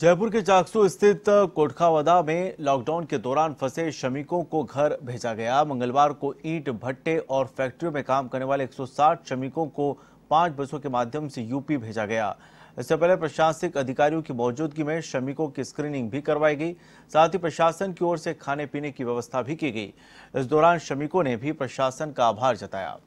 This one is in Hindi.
जयपुर के चाकसू स्थित कोटखावदा में लॉकडाउन के दौरान फंसे श्रमिकों को घर भेजा गया मंगलवार को ईंट भट्टे और फैक्ट्रियों में काम करने वाले 160 श्रमिकों को पांच बसों के माध्यम से यूपी भेजा गया इससे पहले प्रशासनिक अधिकारियों की मौजूदगी में श्रमिकों की स्क्रीनिंग भी करवाई गई साथ ही प्रशासन की ओर से खाने पीने की व्यवस्था भी की गई इस दौरान श्रमिकों ने भी प्रशासन का आभार जताया